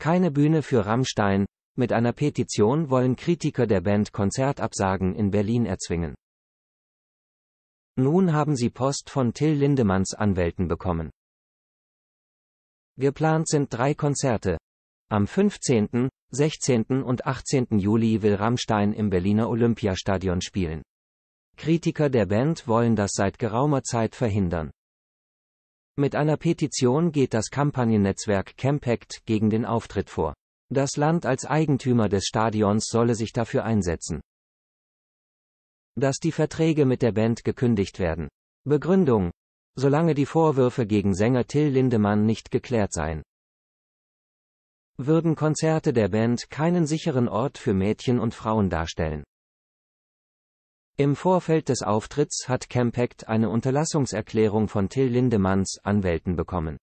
Keine Bühne für Rammstein. Mit einer Petition wollen Kritiker der Band Konzertabsagen in Berlin erzwingen. Nun haben sie Post von Till Lindemanns Anwälten bekommen. Geplant sind drei Konzerte. Am 15., 16. und 18. Juli will Rammstein im Berliner Olympiastadion spielen. Kritiker der Band wollen das seit geraumer Zeit verhindern. Mit einer Petition geht das Kampagnennetzwerk Campact gegen den Auftritt vor. Das Land als Eigentümer des Stadions solle sich dafür einsetzen, dass die Verträge mit der Band gekündigt werden. Begründung. Solange die Vorwürfe gegen Sänger Till Lindemann nicht geklärt seien, würden Konzerte der Band keinen sicheren Ort für Mädchen und Frauen darstellen. Im Vorfeld des Auftritts hat Campact eine Unterlassungserklärung von Till Lindemanns Anwälten bekommen.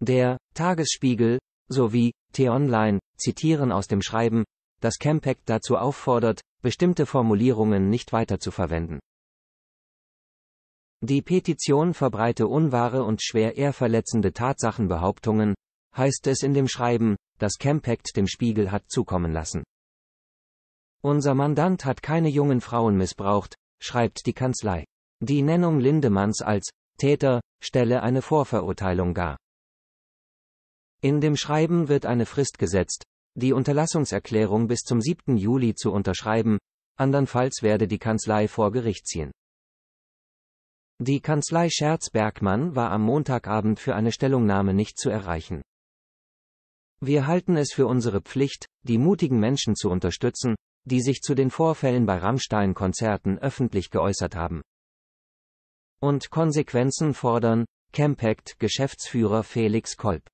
Der Tagesspiegel sowie T-Online zitieren aus dem Schreiben, dass Campact dazu auffordert, bestimmte Formulierungen nicht weiter zu verwenden. Die Petition verbreite unwahre und schwer ehrverletzende Tatsachenbehauptungen, heißt es in dem Schreiben, das Campact dem Spiegel hat zukommen lassen. Unser Mandant hat keine jungen Frauen missbraucht, schreibt die Kanzlei. Die Nennung Lindemanns als Täter stelle eine Vorverurteilung dar. In dem Schreiben wird eine Frist gesetzt, die Unterlassungserklärung bis zum 7. Juli zu unterschreiben, andernfalls werde die Kanzlei vor Gericht ziehen. Die Kanzlei Scherz Bergmann war am Montagabend für eine Stellungnahme nicht zu erreichen. Wir halten es für unsere Pflicht, die mutigen Menschen zu unterstützen, die sich zu den Vorfällen bei Rammstein-Konzerten öffentlich geäußert haben. Und Konsequenzen fordern, Campact Geschäftsführer Felix Kolb.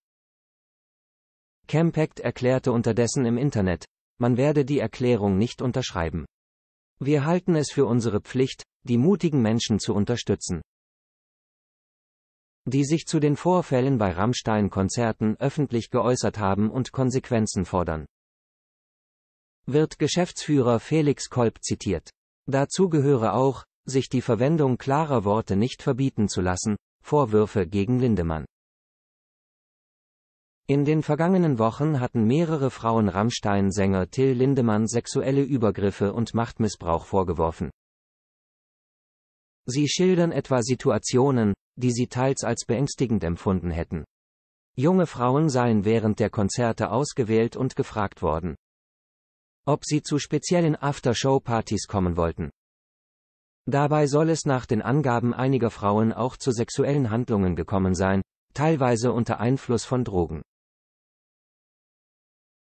Campact erklärte unterdessen im Internet, man werde die Erklärung nicht unterschreiben. Wir halten es für unsere Pflicht, die mutigen Menschen zu unterstützen die sich zu den Vorfällen bei Rammstein-Konzerten öffentlich geäußert haben und Konsequenzen fordern wird Geschäftsführer Felix Kolb zitiert. Dazu gehöre auch, sich die Verwendung klarer Worte nicht verbieten zu lassen, Vorwürfe gegen Lindemann. In den vergangenen Wochen hatten mehrere Frauen Rammstein-Sänger Till Lindemann sexuelle Übergriffe und Machtmissbrauch vorgeworfen. Sie schildern etwa Situationen, die sie teils als beängstigend empfunden hätten. Junge Frauen seien während der Konzerte ausgewählt und gefragt worden, ob sie zu speziellen After-Show-Partys kommen wollten. Dabei soll es nach den Angaben einiger Frauen auch zu sexuellen Handlungen gekommen sein, teilweise unter Einfluss von Drogen.